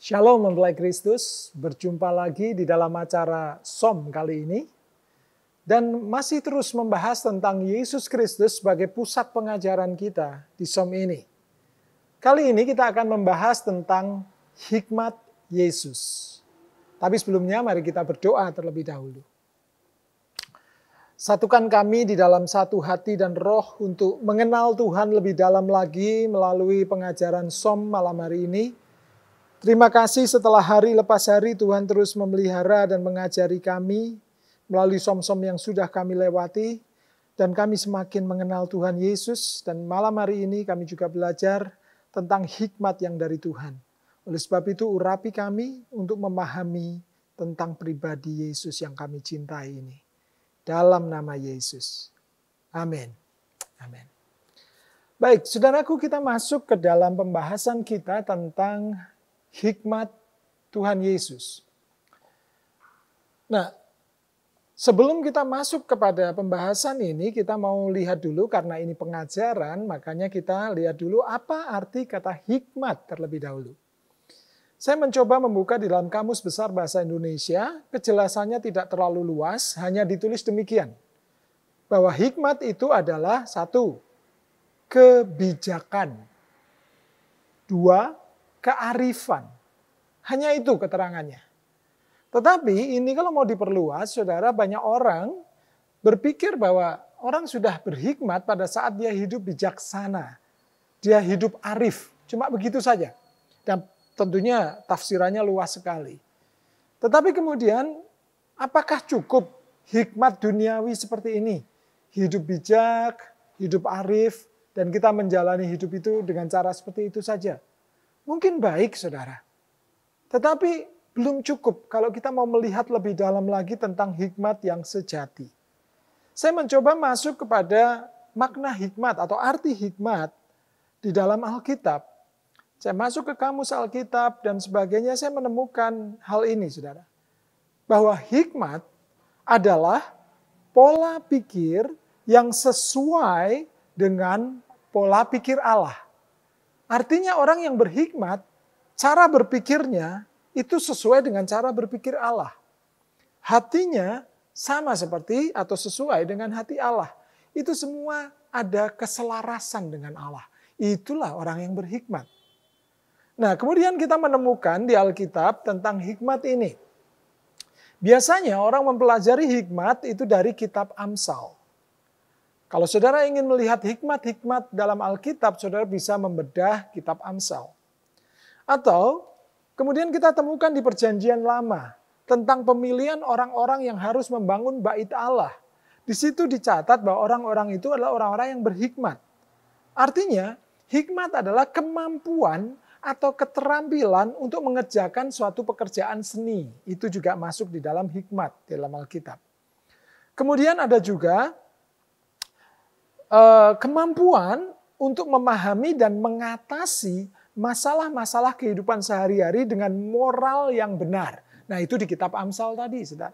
Shalom mempelai Kristus, berjumpa lagi di dalam acara SOM kali ini. Dan masih terus membahas tentang Yesus Kristus sebagai pusat pengajaran kita di SOM ini. Kali ini kita akan membahas tentang hikmat Yesus. Tapi sebelumnya mari kita berdoa terlebih dahulu. Satukan kami di dalam satu hati dan roh untuk mengenal Tuhan lebih dalam lagi melalui pengajaran SOM malam hari ini Terima kasih setelah hari lepas hari Tuhan terus memelihara dan mengajari kami melalui som-som yang sudah kami lewati dan kami semakin mengenal Tuhan Yesus dan malam hari ini kami juga belajar tentang hikmat yang dari Tuhan. Oleh sebab itu urapi kami untuk memahami tentang pribadi Yesus yang kami cintai ini. Dalam nama Yesus. Amin. Amin. Baik, saudaraku kita masuk ke dalam pembahasan kita tentang hikmat Tuhan Yesus. Nah, sebelum kita masuk kepada pembahasan ini, kita mau lihat dulu karena ini pengajaran, makanya kita lihat dulu apa arti kata hikmat terlebih dahulu. Saya mencoba membuka di dalam Kamus Besar Bahasa Indonesia, kejelasannya tidak terlalu luas, hanya ditulis demikian. Bahwa hikmat itu adalah satu, kebijakan. Dua, kearifan. Hanya itu keterangannya. Tetapi ini kalau mau diperluas, saudara banyak orang berpikir bahwa orang sudah berhikmat pada saat dia hidup bijaksana. Dia hidup arif, cuma begitu saja. Dan tentunya tafsirannya luas sekali. Tetapi kemudian apakah cukup hikmat duniawi seperti ini? Hidup bijak, hidup arif, dan kita menjalani hidup itu dengan cara seperti itu saja. Mungkin baik saudara. Tetapi belum cukup kalau kita mau melihat lebih dalam lagi tentang hikmat yang sejati. Saya mencoba masuk kepada makna hikmat atau arti hikmat di dalam Alkitab. Saya masuk ke kamus Alkitab dan sebagainya, saya menemukan hal ini, saudara. Bahwa hikmat adalah pola pikir yang sesuai dengan pola pikir Allah. Artinya orang yang berhikmat, cara berpikirnya itu sesuai dengan cara berpikir Allah. Hatinya sama seperti atau sesuai dengan hati Allah. Itu semua ada keselarasan dengan Allah. Itulah orang yang berhikmat. Nah, kemudian kita menemukan di Alkitab tentang hikmat ini. Biasanya orang mempelajari hikmat itu dari kitab Amsal. Kalau saudara ingin melihat hikmat-hikmat dalam Alkitab, saudara bisa membedah kitab Amsal. Atau kemudian kita temukan di perjanjian lama tentang pemilihan orang-orang yang harus membangun bait Allah. Di situ dicatat bahwa orang-orang itu adalah orang-orang yang berhikmat. Artinya, hikmat adalah kemampuan atau keterampilan untuk mengerjakan suatu pekerjaan seni. Itu juga masuk di dalam hikmat dalam Alkitab. Kemudian ada juga Eh, kemampuan untuk memahami dan mengatasi masalah-masalah kehidupan sehari-hari dengan moral yang benar. Nah itu di kitab Amsal tadi, sedang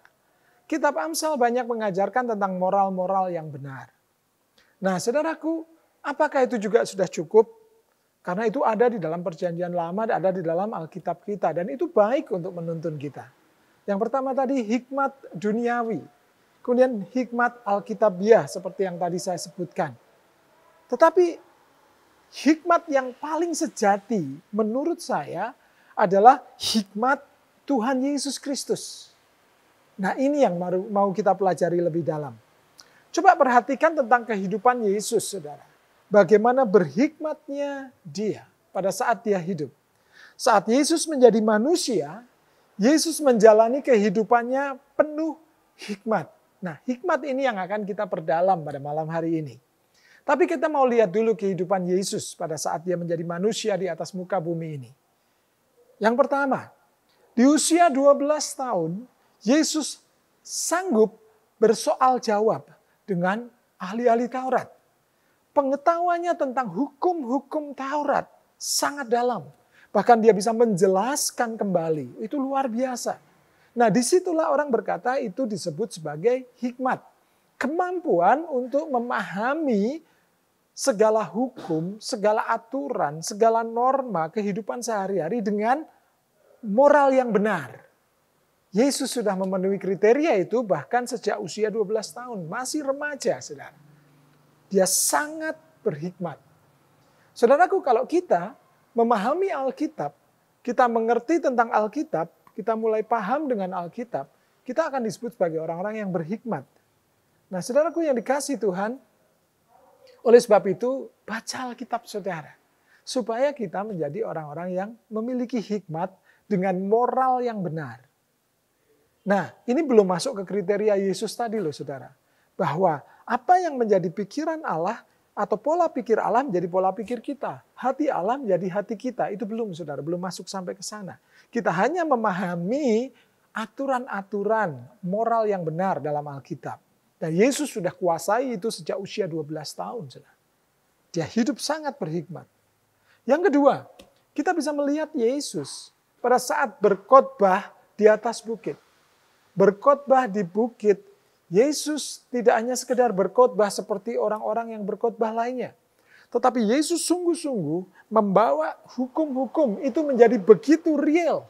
Kitab Amsal banyak mengajarkan tentang moral-moral yang benar. Nah saudaraku, apakah itu juga sudah cukup? Karena itu ada di dalam perjanjian lama, ada di dalam Alkitab kita. Dan itu baik untuk menuntun kita. Yang pertama tadi hikmat duniawi. Kemudian hikmat Alkitabiah seperti yang tadi saya sebutkan. Tetapi hikmat yang paling sejati menurut saya adalah hikmat Tuhan Yesus Kristus. Nah ini yang mau kita pelajari lebih dalam. Coba perhatikan tentang kehidupan Yesus saudara. Bagaimana berhikmatnya dia pada saat dia hidup. Saat Yesus menjadi manusia, Yesus menjalani kehidupannya penuh hikmat. Nah, hikmat ini yang akan kita perdalam pada malam hari ini. Tapi kita mau lihat dulu kehidupan Yesus pada saat dia menjadi manusia di atas muka bumi ini. Yang pertama, di usia 12 tahun, Yesus sanggup bersoal jawab dengan ahli-ahli Taurat. Pengetahuannya tentang hukum-hukum Taurat sangat dalam. Bahkan dia bisa menjelaskan kembali. Itu luar biasa. Nah disitulah orang berkata itu disebut sebagai hikmat. Kemampuan untuk memahami segala hukum, segala aturan, segala norma kehidupan sehari-hari dengan moral yang benar. Yesus sudah memenuhi kriteria itu bahkan sejak usia 12 tahun, masih remaja saudara. Dia sangat berhikmat. Saudaraku kalau kita memahami Alkitab, kita mengerti tentang Alkitab, kita mulai paham dengan Alkitab, kita akan disebut sebagai orang-orang yang berhikmat. Nah, saudaraku yang dikasih Tuhan, oleh sebab itu baca Alkitab saudara. Supaya kita menjadi orang-orang yang memiliki hikmat dengan moral yang benar. Nah, ini belum masuk ke kriteria Yesus tadi loh saudara. Bahwa apa yang menjadi pikiran Allah atau pola pikir alam jadi pola pikir kita. Hati alam jadi hati kita. Itu belum saudara, belum masuk sampai ke sana. Kita hanya memahami aturan-aturan moral yang benar dalam Alkitab. Dan Yesus sudah kuasai itu sejak usia 12 tahun. Saudara. Dia hidup sangat berhikmat. Yang kedua, kita bisa melihat Yesus pada saat berkhotbah di atas bukit. Berkhotbah di bukit Yesus tidak hanya sekedar berkhotbah seperti orang-orang yang berkhotbah lainnya. Tetapi Yesus sungguh-sungguh membawa hukum-hukum itu menjadi begitu real.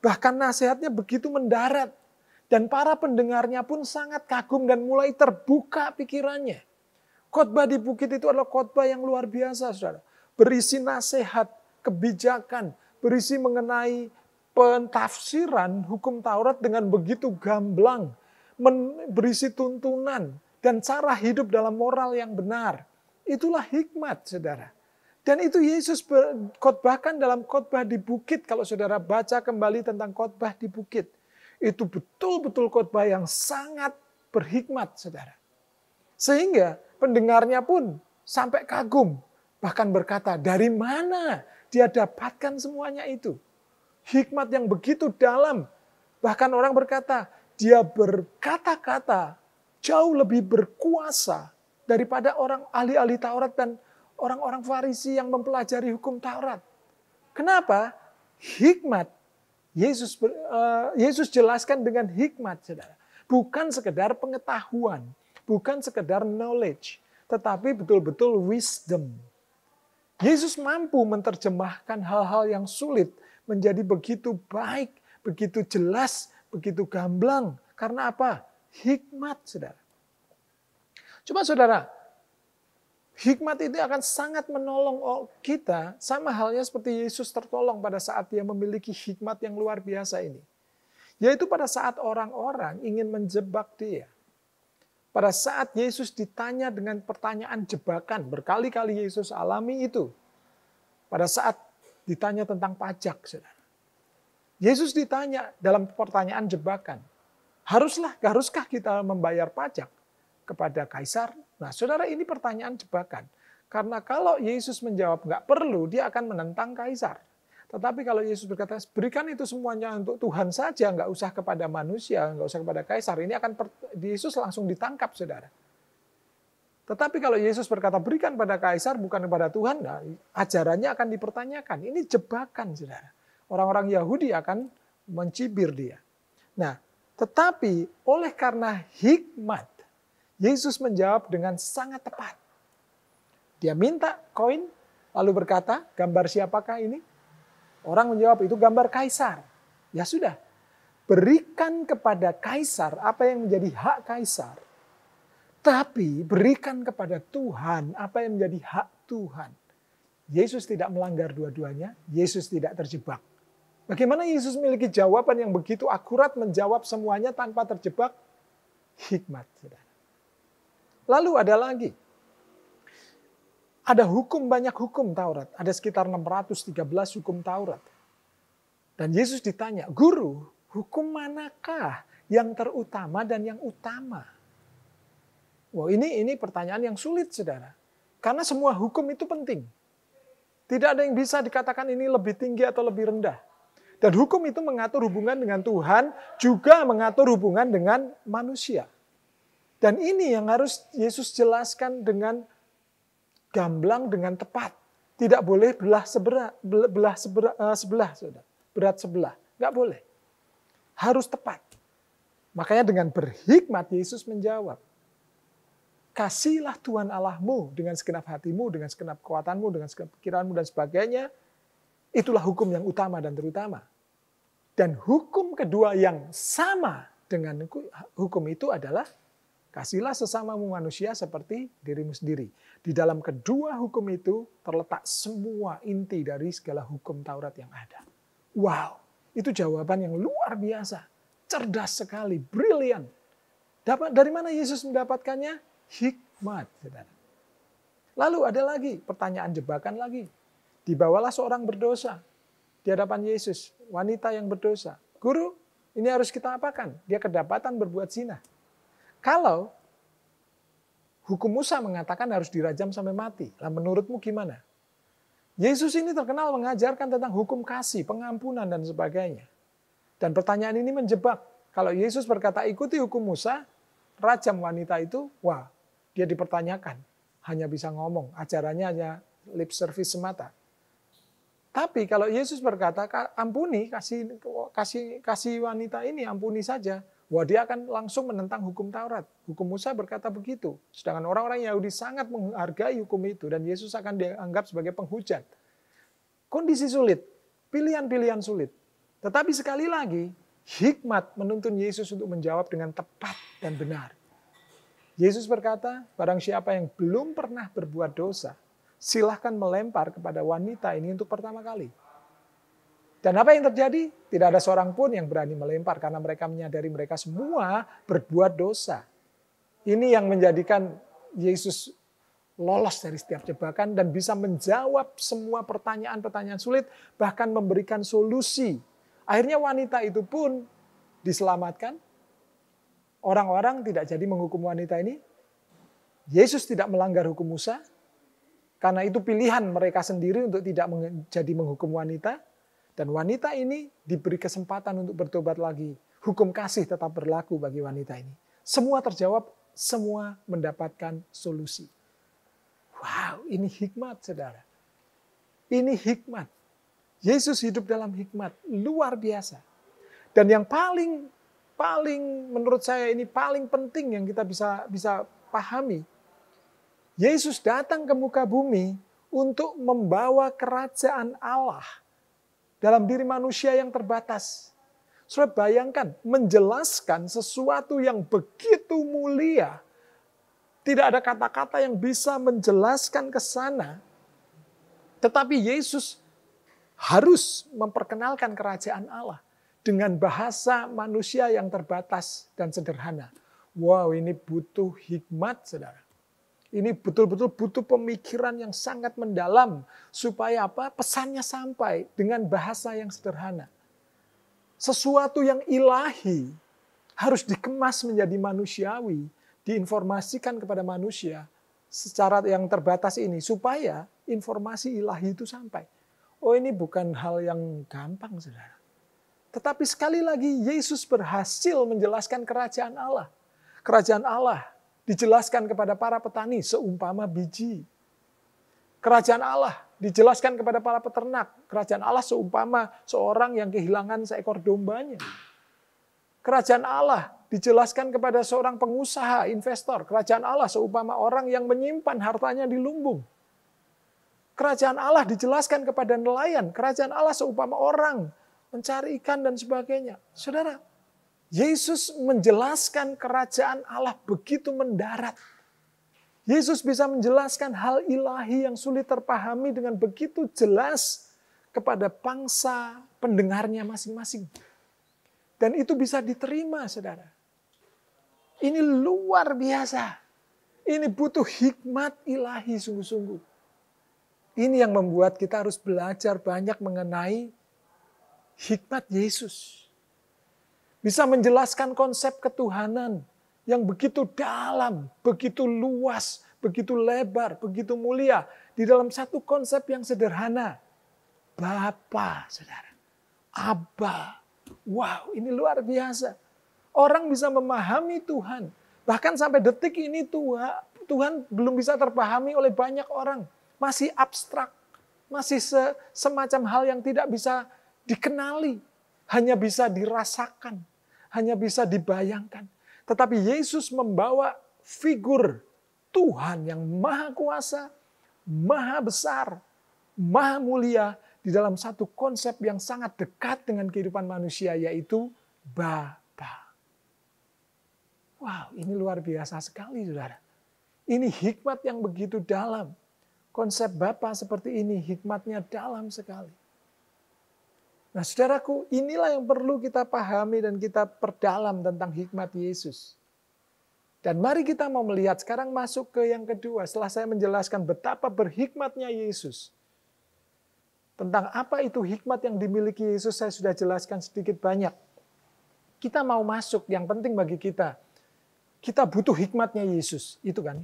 Bahkan nasihatnya begitu mendarat. Dan para pendengarnya pun sangat kagum dan mulai terbuka pikirannya. Khotbah di bukit itu adalah khotbah yang luar biasa, saudara. Berisi nasihat, kebijakan, berisi mengenai pentafsiran hukum Taurat dengan begitu gamblang, berisi tuntunan dan cara hidup dalam moral yang benar. Itulah hikmat, saudara. Dan itu Yesus khotbahkan dalam khotbah di bukit. Kalau saudara baca kembali tentang khotbah di bukit, itu betul-betul khotbah yang sangat berhikmat, saudara. Sehingga pendengarnya pun sampai kagum, bahkan berkata, "Dari mana dia dapatkan semuanya itu?" Hikmat yang begitu dalam, bahkan orang berkata, dia berkata-kata jauh lebih berkuasa daripada orang ahli-ahli Taurat dan orang-orang Farisi yang mempelajari hukum Taurat. Kenapa? Hikmat. Yesus eh, Yesus jelaskan dengan hikmat, Saudara. Bukan sekedar pengetahuan, bukan sekedar knowledge, tetapi betul-betul wisdom. Yesus mampu menerjemahkan hal-hal yang sulit menjadi begitu baik, begitu jelas, begitu gamblang. Karena apa? Hikmat, saudara. cuma saudara, hikmat itu akan sangat menolong kita sama halnya seperti Yesus tertolong pada saat dia memiliki hikmat yang luar biasa ini. Yaitu pada saat orang-orang ingin menjebak dia. Pada saat Yesus ditanya dengan pertanyaan jebakan, berkali-kali Yesus alami itu. Pada saat ditanya tentang pajak, saudara. Yesus ditanya dalam pertanyaan jebakan, haruslah, haruskah kita membayar pajak kepada kaisar? Nah, saudara ini pertanyaan jebakan. Karena kalau Yesus menjawab nggak perlu, dia akan menentang kaisar. Tetapi kalau Yesus berkata, berikan itu semuanya untuk Tuhan saja, nggak usah kepada manusia, nggak usah kepada kaisar. Ini akan Yesus langsung ditangkap, saudara. Tetapi kalau Yesus berkata, berikan pada kaisar, bukan kepada Tuhan, nah, ajarannya akan dipertanyakan. Ini jebakan, saudara orang-orang Yahudi akan mencibir dia. Nah, tetapi oleh karena hikmat, Yesus menjawab dengan sangat tepat. Dia minta koin, lalu berkata, gambar siapakah ini? Orang menjawab, itu gambar kaisar. Ya sudah, berikan kepada kaisar apa yang menjadi hak kaisar. Tapi berikan kepada Tuhan apa yang menjadi hak Tuhan. Yesus tidak melanggar dua-duanya, Yesus tidak terjebak. Bagaimana Yesus memiliki jawaban yang begitu akurat menjawab semuanya tanpa terjebak hikmat. Lalu ada lagi. Ada hukum, banyak hukum Taurat. Ada sekitar 613 hukum Taurat. Dan Yesus ditanya, Guru, hukum manakah yang terutama dan yang utama? Wow, ini ini pertanyaan yang sulit, saudara. Karena semua hukum itu penting. Tidak ada yang bisa dikatakan ini lebih tinggi atau lebih rendah. Dan hukum itu mengatur hubungan dengan Tuhan, juga mengatur hubungan dengan manusia. Dan ini yang harus Yesus jelaskan dengan gamblang, dengan tepat. Tidak boleh belah eh, sebelah, belah sebelah, sebelah sudah, berat sebelah. Nggak boleh. Harus tepat. Makanya dengan berhikmat Yesus menjawab, kasihilah Tuhan Allahmu dengan segenap hatimu, dengan segenap kekuatanmu, dengan segenap pikiranmu dan sebagainya. Itulah hukum yang utama dan terutama. Dan hukum kedua yang sama dengan hukum itu adalah kasihlah sesamamu manusia seperti dirimu sendiri. Di dalam kedua hukum itu terletak semua inti dari segala hukum Taurat yang ada. Wow, itu jawaban yang luar biasa. Cerdas sekali, brilian. Dapat dari mana Yesus mendapatkannya? Hikmat, saudara. Lalu ada lagi pertanyaan jebakan lagi. Dibawalah seorang berdosa di hadapan Yesus, wanita yang berdosa. Guru, ini harus kita apakan? Dia kedapatan berbuat zina. Kalau hukum Musa mengatakan harus dirajam sampai mati, lah menurutmu gimana? Yesus ini terkenal mengajarkan tentang hukum kasih, pengampunan dan sebagainya. Dan pertanyaan ini menjebak. Kalau Yesus berkata ikuti hukum Musa, rajam wanita itu, wah, dia dipertanyakan. Hanya bisa ngomong, ajarannya hanya lip service semata. Tapi kalau Yesus berkata, ampuni, kasih kasih kasih wanita ini, ampuni saja. Wah dia akan langsung menentang hukum Taurat. Hukum Musa berkata begitu. Sedangkan orang-orang Yahudi sangat menghargai hukum itu. Dan Yesus akan dianggap sebagai penghujat. Kondisi sulit. Pilihan-pilihan sulit. Tetapi sekali lagi, hikmat menuntun Yesus untuk menjawab dengan tepat dan benar. Yesus berkata, barang siapa yang belum pernah berbuat dosa, silahkan melempar kepada wanita ini untuk pertama kali. Dan apa yang terjadi? Tidak ada seorang pun yang berani melempar karena mereka menyadari mereka semua berbuat dosa. Ini yang menjadikan Yesus lolos dari setiap jebakan dan bisa menjawab semua pertanyaan-pertanyaan sulit, bahkan memberikan solusi. Akhirnya wanita itu pun diselamatkan. Orang-orang tidak jadi menghukum wanita ini. Yesus tidak melanggar hukum Musa. Karena itu pilihan mereka sendiri untuk tidak jadi menghukum wanita. Dan wanita ini diberi kesempatan untuk bertobat lagi. Hukum kasih tetap berlaku bagi wanita ini. Semua terjawab, semua mendapatkan solusi. Wow, ini hikmat saudara. Ini hikmat. Yesus hidup dalam hikmat. Luar biasa. Dan yang paling paling menurut saya ini paling penting yang kita bisa bisa pahami Yesus datang ke muka bumi untuk membawa kerajaan Allah dalam diri manusia yang terbatas. Saudara bayangkan, menjelaskan sesuatu yang begitu mulia, tidak ada kata-kata yang bisa menjelaskan ke sana. Tetapi Yesus harus memperkenalkan kerajaan Allah dengan bahasa manusia yang terbatas dan sederhana. Wow, ini butuh hikmat, saudara. Ini betul-betul butuh pemikiran yang sangat mendalam supaya apa? Pesannya sampai dengan bahasa yang sederhana. Sesuatu yang ilahi harus dikemas menjadi manusiawi, diinformasikan kepada manusia secara yang terbatas ini supaya informasi ilahi itu sampai. Oh ini bukan hal yang gampang saudara. Tetapi sekali lagi Yesus berhasil menjelaskan kerajaan Allah. Kerajaan Allah dijelaskan kepada para petani seumpama biji. Kerajaan Allah dijelaskan kepada para peternak. Kerajaan Allah seumpama seorang yang kehilangan seekor dombanya. Kerajaan Allah dijelaskan kepada seorang pengusaha, investor. Kerajaan Allah seumpama orang yang menyimpan hartanya di lumbung. Kerajaan Allah dijelaskan kepada nelayan. Kerajaan Allah seumpama orang mencari ikan dan sebagainya. Saudara, Yesus menjelaskan kerajaan Allah begitu mendarat. Yesus bisa menjelaskan hal ilahi yang sulit terpahami dengan begitu jelas kepada bangsa pendengarnya masing-masing. Dan itu bisa diterima, saudara. Ini luar biasa. Ini butuh hikmat ilahi sungguh-sungguh. Ini yang membuat kita harus belajar banyak mengenai hikmat Yesus bisa menjelaskan konsep ketuhanan yang begitu dalam, begitu luas, begitu lebar, begitu mulia di dalam satu konsep yang sederhana. Bapa, saudara. Abba. Wow, ini luar biasa. Orang bisa memahami Tuhan. Bahkan sampai detik ini Tuhan, Tuhan belum bisa terpahami oleh banyak orang. Masih abstrak, masih semacam hal yang tidak bisa dikenali, hanya bisa dirasakan hanya bisa dibayangkan. Tetapi Yesus membawa figur Tuhan yang maha kuasa, maha besar, maha mulia di dalam satu konsep yang sangat dekat dengan kehidupan manusia yaitu Bapa. Wow, ini luar biasa sekali Saudara. Ini hikmat yang begitu dalam. Konsep Bapa seperti ini hikmatnya dalam sekali. Nah saudaraku, inilah yang perlu kita pahami dan kita perdalam tentang hikmat Yesus. Dan mari kita mau melihat sekarang masuk ke yang kedua setelah saya menjelaskan betapa berhikmatnya Yesus. Tentang apa itu hikmat yang dimiliki Yesus saya sudah jelaskan sedikit banyak. Kita mau masuk yang penting bagi kita. Kita butuh hikmatnya Yesus, itu kan.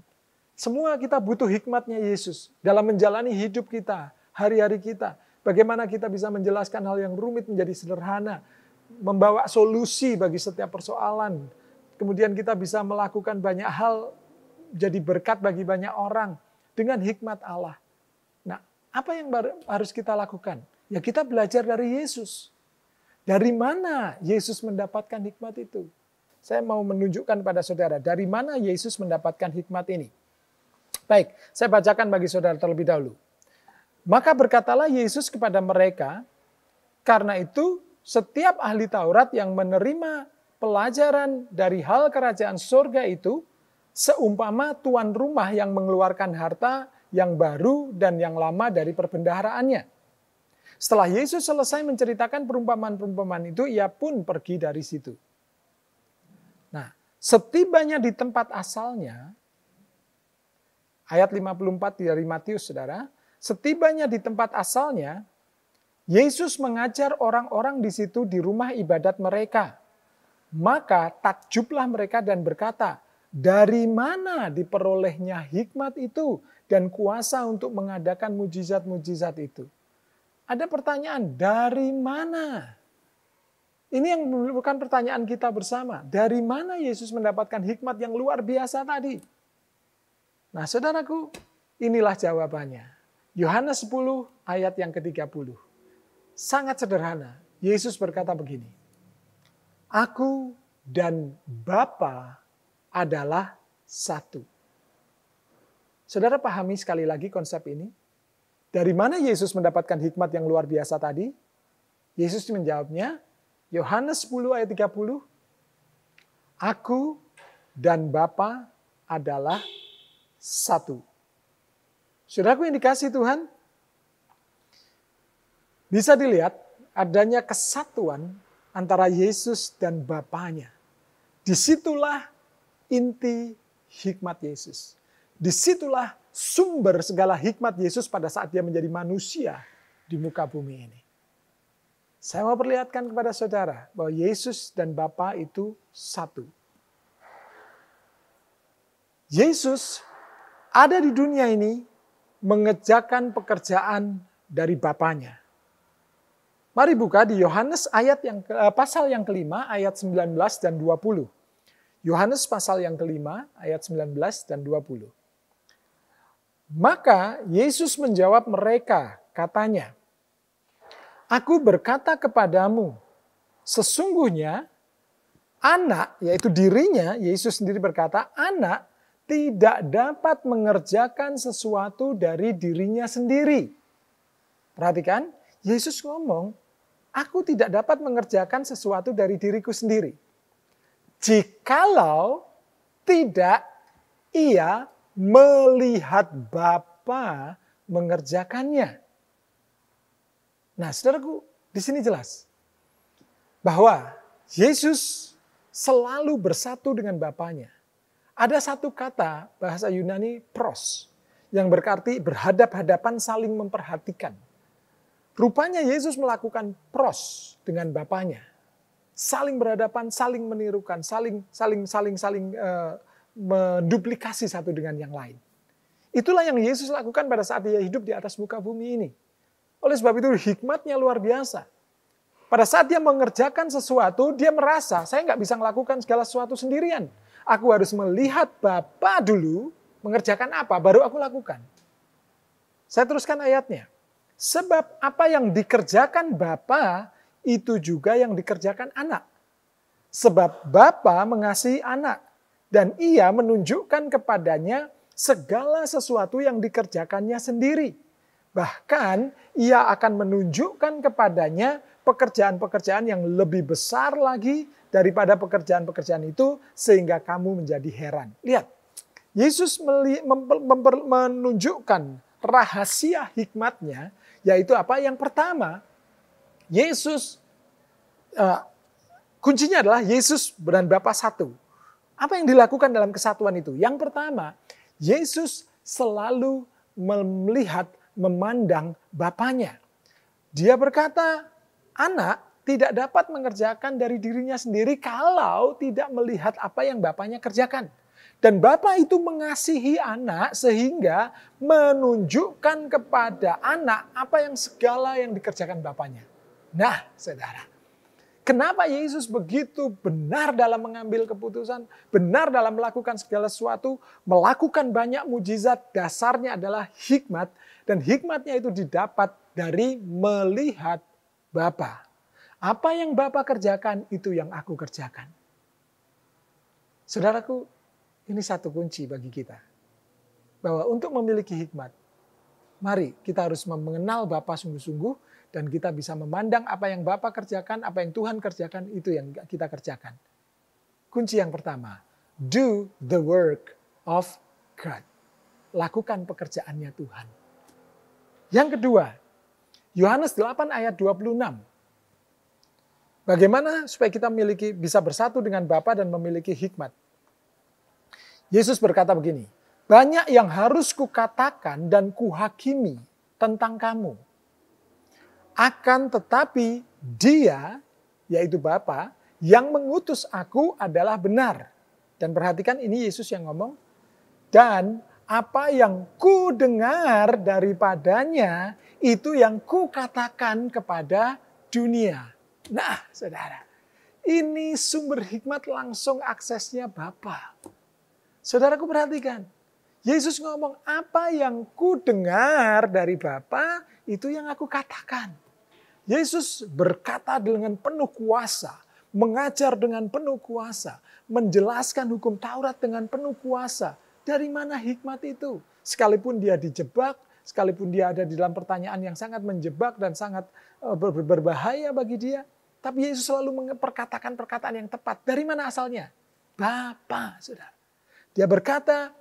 Semua kita butuh hikmatnya Yesus dalam menjalani hidup kita, hari-hari kita. Bagaimana kita bisa menjelaskan hal yang rumit menjadi sederhana, membawa solusi bagi setiap persoalan. Kemudian kita bisa melakukan banyak hal jadi berkat bagi banyak orang dengan hikmat Allah. Nah, apa yang harus kita lakukan? Ya kita belajar dari Yesus. Dari mana Yesus mendapatkan hikmat itu? Saya mau menunjukkan pada saudara dari mana Yesus mendapatkan hikmat ini. Baik, saya bacakan bagi saudara terlebih dahulu. Maka berkatalah Yesus kepada mereka, karena itu setiap ahli Taurat yang menerima pelajaran dari hal kerajaan surga itu, seumpama tuan rumah yang mengeluarkan harta yang baru dan yang lama dari perbendaharaannya. Setelah Yesus selesai menceritakan perumpamaan-perumpamaan itu, ia pun pergi dari situ. Nah, setibanya di tempat asalnya, ayat 54 dari Matius, saudara, Setibanya di tempat asalnya, Yesus mengajar orang-orang di situ di rumah ibadat mereka. Maka takjublah mereka dan berkata, dari mana diperolehnya hikmat itu dan kuasa untuk mengadakan mujizat-mujizat itu? Ada pertanyaan, dari mana? Ini yang merupakan pertanyaan kita bersama. Dari mana Yesus mendapatkan hikmat yang luar biasa tadi? Nah saudaraku, inilah jawabannya. Yohanes 10 ayat yang ke-30. Sangat sederhana. Yesus berkata begini. Aku dan Bapa adalah satu. Saudara pahami sekali lagi konsep ini? Dari mana Yesus mendapatkan hikmat yang luar biasa tadi? Yesus menjawabnya, Yohanes 10 ayat 30, Aku dan Bapa adalah satu. Saudaraku yang dikasih Tuhan, bisa dilihat adanya kesatuan antara Yesus dan Bapaknya. Disitulah inti hikmat Yesus. Disitulah sumber segala hikmat Yesus pada saat dia menjadi manusia di muka bumi ini. Saya mau perlihatkan kepada saudara bahwa Yesus dan Bapa itu satu. Yesus ada di dunia ini mengejakan pekerjaan dari Bapaknya. Mari buka di Yohanes ayat yang eh, pasal yang kelima ayat 19 dan 20. Yohanes pasal yang kelima ayat 19 dan 20. Maka Yesus menjawab mereka, katanya, Aku berkata kepadamu, sesungguhnya anak, yaitu dirinya, Yesus sendiri berkata, anak tidak dapat mengerjakan sesuatu dari dirinya sendiri. Perhatikan, Yesus ngomong, aku tidak dapat mengerjakan sesuatu dari diriku sendiri. Jikalau tidak ia melihat Bapa mengerjakannya. Nah, saudaraku, di sini jelas bahwa Yesus selalu bersatu dengan Bapaknya. Ada satu kata bahasa Yunani pros yang berarti berhadap-hadapan saling memperhatikan. Rupanya Yesus melakukan pros dengan Bapaknya. Saling berhadapan, saling menirukan, saling saling saling saling uh, menduplikasi satu dengan yang lain. Itulah yang Yesus lakukan pada saat dia hidup di atas muka bumi ini. Oleh sebab itu hikmatnya luar biasa. Pada saat dia mengerjakan sesuatu, dia merasa saya nggak bisa melakukan segala sesuatu sendirian. Aku harus melihat Bapa dulu mengerjakan apa, baru aku lakukan. Saya teruskan ayatnya. Sebab apa yang dikerjakan Bapa itu juga yang dikerjakan anak. Sebab Bapa mengasihi anak dan ia menunjukkan kepadanya segala sesuatu yang dikerjakannya sendiri. Bahkan ia akan menunjukkan kepadanya pekerjaan-pekerjaan yang lebih besar lagi daripada pekerjaan-pekerjaan itu sehingga kamu menjadi heran. Lihat, Yesus menunjukkan rahasia hikmatnya yaitu apa? Yang pertama, Yesus uh, kuncinya adalah Yesus dan Bapa satu. Apa yang dilakukan dalam kesatuan itu? Yang pertama, Yesus selalu melihat, memandang Bapaknya. Dia berkata, Anak tidak dapat mengerjakan dari dirinya sendiri kalau tidak melihat apa yang bapaknya kerjakan. Dan bapak itu mengasihi anak sehingga menunjukkan kepada anak apa yang segala yang dikerjakan bapaknya. Nah, saudara, kenapa Yesus begitu benar dalam mengambil keputusan, benar dalam melakukan segala sesuatu, melakukan banyak mujizat, dasarnya adalah hikmat. Dan hikmatnya itu didapat dari melihat Bapa, apa yang Bapa kerjakan itu yang aku kerjakan. Saudaraku, ini satu kunci bagi kita. Bahwa untuk memiliki hikmat, mari kita harus mengenal Bapa sungguh-sungguh dan kita bisa memandang apa yang Bapa kerjakan, apa yang Tuhan kerjakan, itu yang kita kerjakan. Kunci yang pertama, do the work of God. Lakukan pekerjaannya Tuhan. Yang kedua, Yohanes 8 ayat 26. Bagaimana supaya kita memiliki bisa bersatu dengan Bapa dan memiliki hikmat? Yesus berkata begini, banyak yang harus kukatakan dan kuhakimi tentang kamu. Akan tetapi dia, yaitu Bapa, yang mengutus aku adalah benar. Dan perhatikan ini Yesus yang ngomong. Dan apa yang ku dengar daripadanya, itu yang kukatakan kepada dunia. Nah, saudara, ini sumber hikmat langsung aksesnya Bapa. Saudaraku perhatikan, Yesus ngomong apa yang ku dengar dari Bapa itu yang aku katakan. Yesus berkata dengan penuh kuasa, mengajar dengan penuh kuasa, menjelaskan hukum Taurat dengan penuh kuasa. Dari mana hikmat itu? Sekalipun dia dijebak, sekalipun dia ada di dalam pertanyaan yang sangat menjebak dan sangat eh, berbahaya bagi dia, tapi Yesus selalu memperkatakan perkataan yang tepat. Dari mana asalnya? Bapa, sudah. Dia berkata,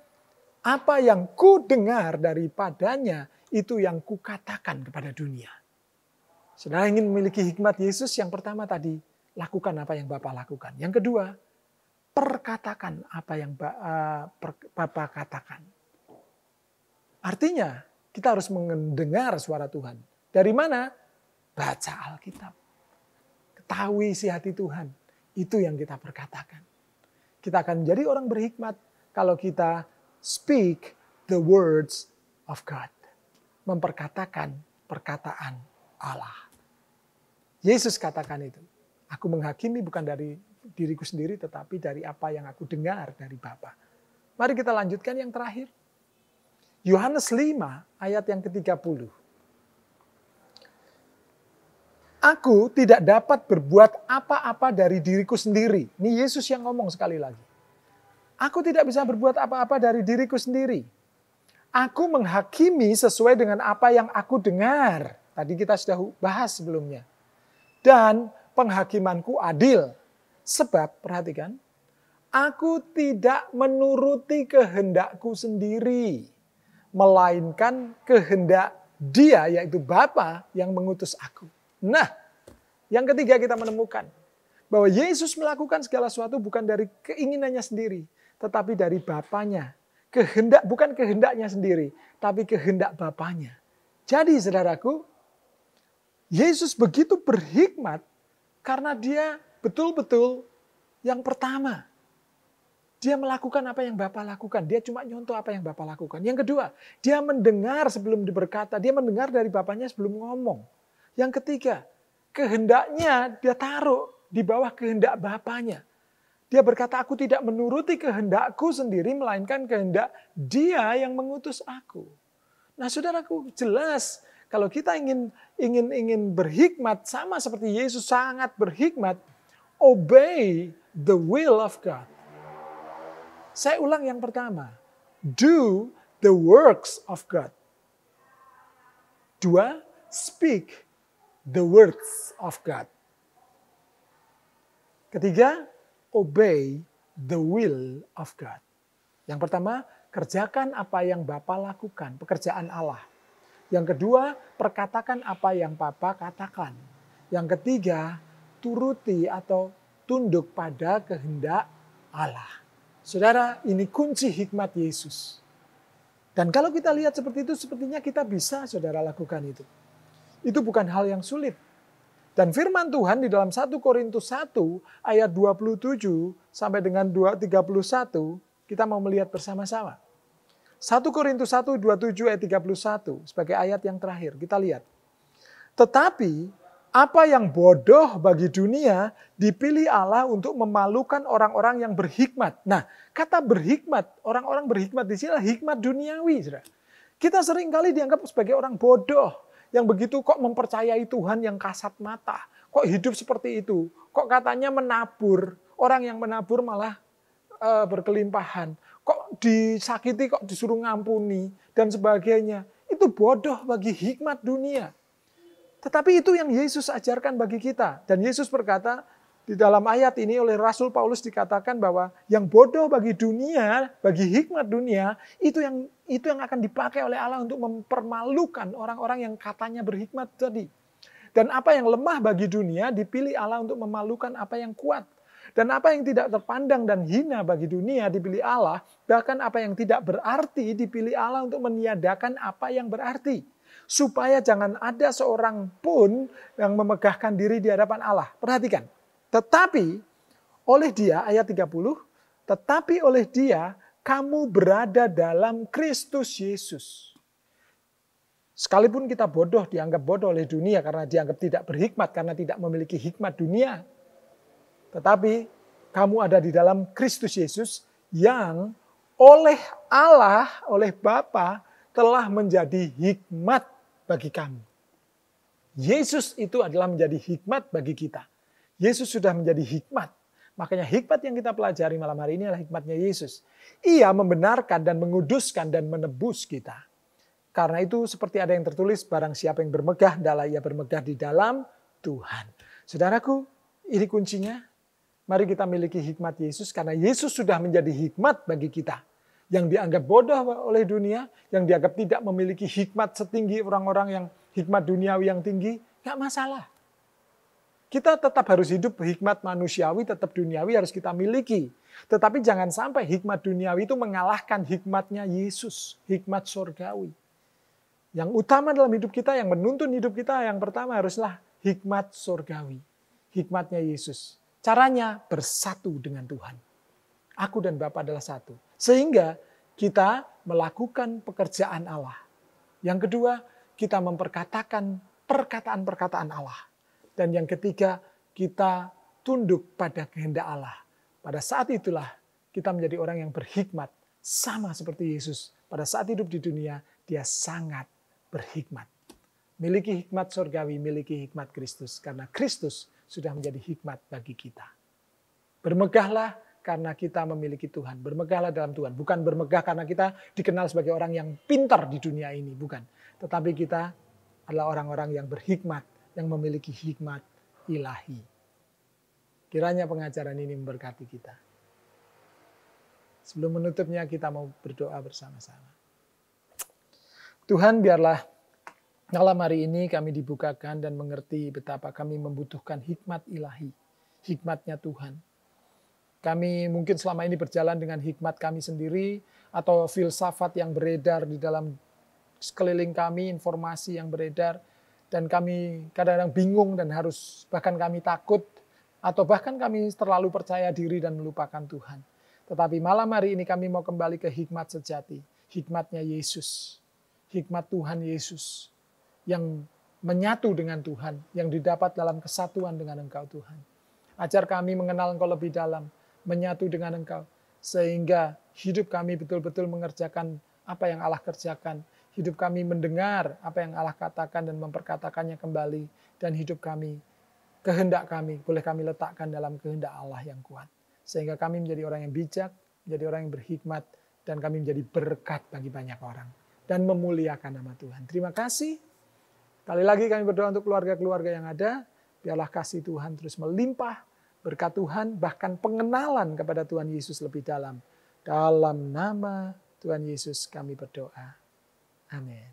apa yang ku dengar daripadanya itu yang kukatakan kepada dunia. Saudara ingin memiliki hikmat Yesus yang pertama tadi, lakukan apa yang Bapak lakukan. Yang kedua, perkatakan apa yang eh, Bapak katakan. Artinya, kita harus mendengar suara Tuhan. Dari mana? Baca Alkitab. Ketahui isi hati Tuhan. Itu yang kita perkatakan. Kita akan menjadi orang berhikmat kalau kita speak the words of God. Memperkatakan perkataan Allah. Yesus katakan itu. Aku menghakimi bukan dari diriku sendiri tetapi dari apa yang aku dengar dari Bapa. Mari kita lanjutkan yang terakhir. Yohanes 5 ayat yang ke-30. Aku tidak dapat berbuat apa-apa dari diriku sendiri. Ini Yesus yang ngomong sekali lagi. Aku tidak bisa berbuat apa-apa dari diriku sendiri. Aku menghakimi sesuai dengan apa yang aku dengar. Tadi kita sudah bahas sebelumnya. Dan penghakimanku adil. Sebab, perhatikan, aku tidak menuruti kehendakku sendiri melainkan kehendak dia yaitu Bapa yang mengutus aku. Nah, yang ketiga kita menemukan bahwa Yesus melakukan segala sesuatu bukan dari keinginannya sendiri, tetapi dari Bapaknya. Kehendak bukan kehendaknya sendiri, tapi kehendak Bapaknya. Jadi saudaraku, Yesus begitu berhikmat karena dia betul-betul yang pertama dia melakukan apa yang Bapak lakukan. Dia cuma nyontoh apa yang Bapak lakukan. Yang kedua, dia mendengar sebelum diberkata. Dia mendengar dari Bapaknya sebelum ngomong. Yang ketiga, kehendaknya dia taruh di bawah kehendak Bapaknya. Dia berkata, aku tidak menuruti kehendakku sendiri, melainkan kehendak dia yang mengutus aku. Nah saudaraku, jelas kalau kita ingin ingin ingin berhikmat sama seperti Yesus sangat berhikmat, obey the will of God. Saya ulang yang pertama. Do the works of God. Dua, speak the words of God. Ketiga, obey the will of God. Yang pertama, kerjakan apa yang Bapa lakukan, pekerjaan Allah. Yang kedua, perkatakan apa yang Bapa katakan. Yang ketiga, turuti atau tunduk pada kehendak Allah. Saudara, ini kunci hikmat Yesus. Dan kalau kita lihat seperti itu, sepertinya kita bisa saudara lakukan itu. Itu bukan hal yang sulit. Dan firman Tuhan di dalam 1 Korintus 1 ayat 27 sampai dengan 31 kita mau melihat bersama-sama. 1 Korintus 1 27 ayat 31 sebagai ayat yang terakhir kita lihat. Tetapi apa yang bodoh bagi dunia dipilih Allah untuk memalukan orang-orang yang berhikmat. Nah, kata berhikmat, orang-orang berhikmat di sini adalah hikmat duniawi. Kita sering kali dianggap sebagai orang bodoh yang begitu kok mempercayai Tuhan yang kasat mata. Kok hidup seperti itu? Kok katanya menabur? Orang yang menabur malah uh, berkelimpahan. Kok disakiti, kok disuruh ngampuni, dan sebagainya. Itu bodoh bagi hikmat dunia. Tetapi itu yang Yesus ajarkan bagi kita. Dan Yesus berkata di dalam ayat ini oleh Rasul Paulus dikatakan bahwa yang bodoh bagi dunia, bagi hikmat dunia, itu yang itu yang akan dipakai oleh Allah untuk mempermalukan orang-orang yang katanya berhikmat tadi. Dan apa yang lemah bagi dunia dipilih Allah untuk memalukan apa yang kuat. Dan apa yang tidak terpandang dan hina bagi dunia dipilih Allah, bahkan apa yang tidak berarti dipilih Allah untuk meniadakan apa yang berarti supaya jangan ada seorang pun yang memegahkan diri di hadapan Allah. Perhatikan. Tetapi oleh dia ayat 30, tetapi oleh dia kamu berada dalam Kristus Yesus. Sekalipun kita bodoh, dianggap bodoh oleh dunia karena dianggap tidak berhikmat, karena tidak memiliki hikmat dunia. Tetapi kamu ada di dalam Kristus Yesus yang oleh Allah, oleh Bapa telah menjadi hikmat bagi kamu. Yesus itu adalah menjadi hikmat bagi kita. Yesus sudah menjadi hikmat. Makanya hikmat yang kita pelajari malam hari ini adalah hikmatnya Yesus. Ia membenarkan dan menguduskan dan menebus kita. Karena itu seperti ada yang tertulis, barang siapa yang bermegah, dalam ia bermegah di dalam Tuhan. Saudaraku, ini kuncinya. Mari kita miliki hikmat Yesus karena Yesus sudah menjadi hikmat bagi kita yang dianggap bodoh oleh dunia, yang dianggap tidak memiliki hikmat setinggi orang-orang yang hikmat duniawi yang tinggi, nggak masalah. Kita tetap harus hidup hikmat manusiawi, tetap duniawi harus kita miliki. Tetapi jangan sampai hikmat duniawi itu mengalahkan hikmatnya Yesus, hikmat surgawi. Yang utama dalam hidup kita, yang menuntun hidup kita, yang pertama haruslah hikmat surgawi, hikmatnya Yesus. Caranya bersatu dengan Tuhan. Aku dan Bapak adalah satu. Sehingga kita melakukan pekerjaan Allah. Yang kedua, kita memperkatakan perkataan-perkataan Allah. Dan yang ketiga, kita tunduk pada kehendak Allah. Pada saat itulah kita menjadi orang yang berhikmat, sama seperti Yesus. Pada saat hidup di dunia, dia sangat berhikmat. Miliki hikmat surgawi, miliki hikmat Kristus, karena Kristus sudah menjadi hikmat bagi kita. Bermegahlah karena kita memiliki Tuhan. Bermegahlah dalam Tuhan. Bukan bermegah karena kita dikenal sebagai orang yang pintar di dunia ini, bukan. Tetapi kita adalah orang-orang yang berhikmat, yang memiliki hikmat ilahi. Kiranya pengajaran ini memberkati kita. Sebelum menutupnya kita mau berdoa bersama-sama. Tuhan biarlah malam hari ini kami dibukakan dan mengerti betapa kami membutuhkan hikmat ilahi. Hikmatnya Tuhan kami mungkin selama ini berjalan dengan hikmat kami sendiri atau filsafat yang beredar di dalam sekeliling kami, informasi yang beredar dan kami kadang-kadang bingung dan harus bahkan kami takut atau bahkan kami terlalu percaya diri dan melupakan Tuhan. Tetapi malam hari ini kami mau kembali ke hikmat sejati, hikmatnya Yesus, hikmat Tuhan Yesus yang menyatu dengan Tuhan, yang didapat dalam kesatuan dengan Engkau Tuhan. Ajar kami mengenal Engkau lebih dalam, menyatu dengan Engkau, sehingga hidup kami betul-betul mengerjakan apa yang Allah kerjakan. Hidup kami mendengar apa yang Allah katakan dan memperkatakannya kembali. Dan hidup kami, kehendak kami, boleh kami letakkan dalam kehendak Allah yang kuat. Sehingga kami menjadi orang yang bijak, menjadi orang yang berhikmat, dan kami menjadi berkat bagi banyak orang. Dan memuliakan nama Tuhan. Terima kasih. Kali lagi kami berdoa untuk keluarga-keluarga yang ada. Biarlah kasih Tuhan terus melimpah berkat Tuhan, bahkan pengenalan kepada Tuhan Yesus lebih dalam. Dalam nama Tuhan Yesus kami berdoa. Amin.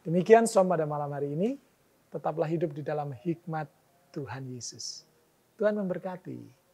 Demikian som pada malam hari ini. Tetaplah hidup di dalam hikmat Tuhan Yesus. Tuhan memberkati.